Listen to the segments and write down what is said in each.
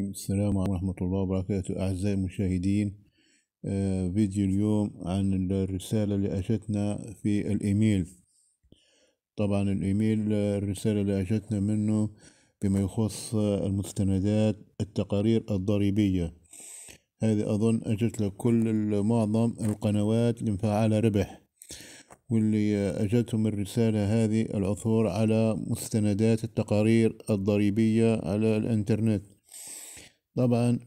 السلام عليكم ورحمة الله وبركاته أعزائي المشاهدين آه، فيديو اليوم عن الرسالة اللي أجتنا في الإيميل طبعا الإيميل آه، الرسالة اللي أجتنا منه بما يخص آه، المستندات التقارير الضريبية هذه أظن أجت لكل معظم القنوات اللي ربح واللي أجتهم الرسالة هذه العثور على مستندات التقارير الضريبية على الإنترنت طبعا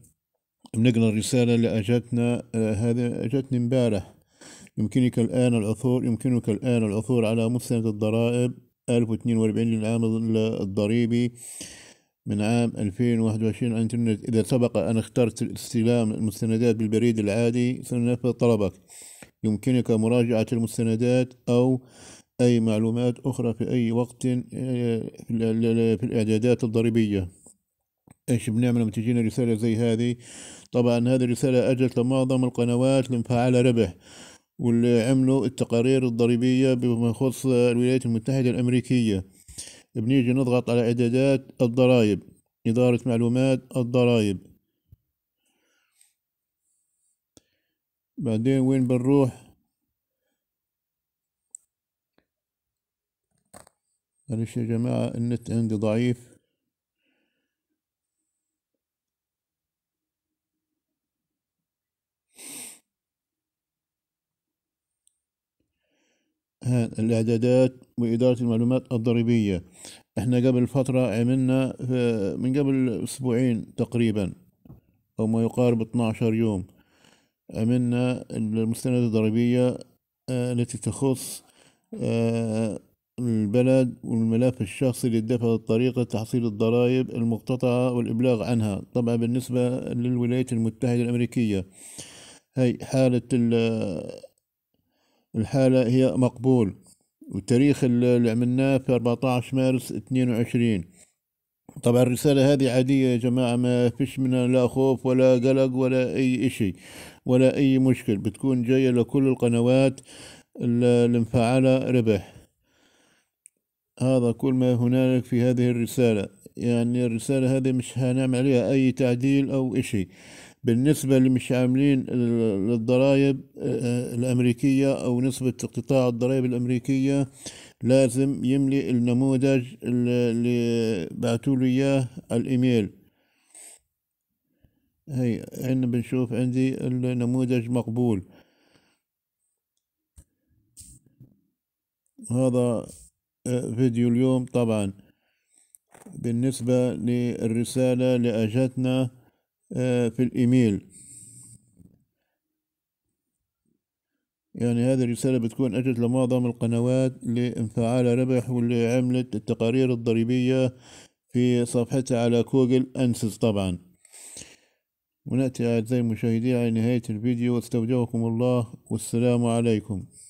بنقرا الرسالة اللي أجتنا آه، هذه أجتني امبارح يمكنك الآن العثور يمكنك الآن العثور على مستند الضرائب 1042 للعام الضريبي من عام 2021 على الإنترنت إذا سبق أن اخترت استلام المستندات بالبريد العادي سننفذ طلبك يمكنك مراجعة المستندات أو أي معلومات أخرى في أي وقت آه، في الإعدادات الضريبية ايش بنعمل لما تجينا رساله زي هذه طبعا هذه الرساله اجت لمعظم القنوات المفعله ربح واللي عملوا التقارير الضريبيه بما يخص الولايات المتحده الامريكيه بنيجي نضغط على اعدادات الضرائب اداره معلومات الضرائب بعدين وين بنروح معلش يا جماعه النت عندي ضعيف الاعدادات واداره المعلومات الضريبيه احنا قبل فتره عملنا آه، من قبل اسبوعين تقريبا او ما يقارب 12 يوم عملنا المستندات الضريبيه آه، التي تخص آه، البلد والملف الشخصي للدفع طريقة تحصيل الضرائب المقتطعة والإبلاغ عنها طبعا بالنسبة للولايات المتحدة الأمريكية هي حالة الحالة هي مقبول والتاريخ اللي عملناه في 14 مارس 22 طبعا الرسالة هذه عادية يا جماعة ما فيش منها لا خوف ولا قلق ولا أي إشي ولا أي مشكل بتكون جاية لكل القنوات المفعلة ربح هذا كل ما هنالك في هذه الرسالة يعني الرسالة هذه مش هنعمل عليها أي تعديل أو إشي بالنسبة لمش عاملين الضرائب آه، آه، الأمريكية أو نسبة اقتطاع الضرائب الأمريكية لازم يملي النموذج اللي بعتوا له إياه على الإيميل هي عندنا بنشوف عندي النموذج مقبول هذا آه، فيديو اليوم طبعا بالنسبة للرسالة اللي أجتنا آه، في الإيميل يعني هذه الرسالة بتكون أجت لمعظم القنوات لانفعال ربح واللي عملت التقارير الضريبية في صفحتها على جوجل أنسز طبعا ونأتي أعزائي المشاهدين على نهاية الفيديو واستودعكم الله والسلام عليكم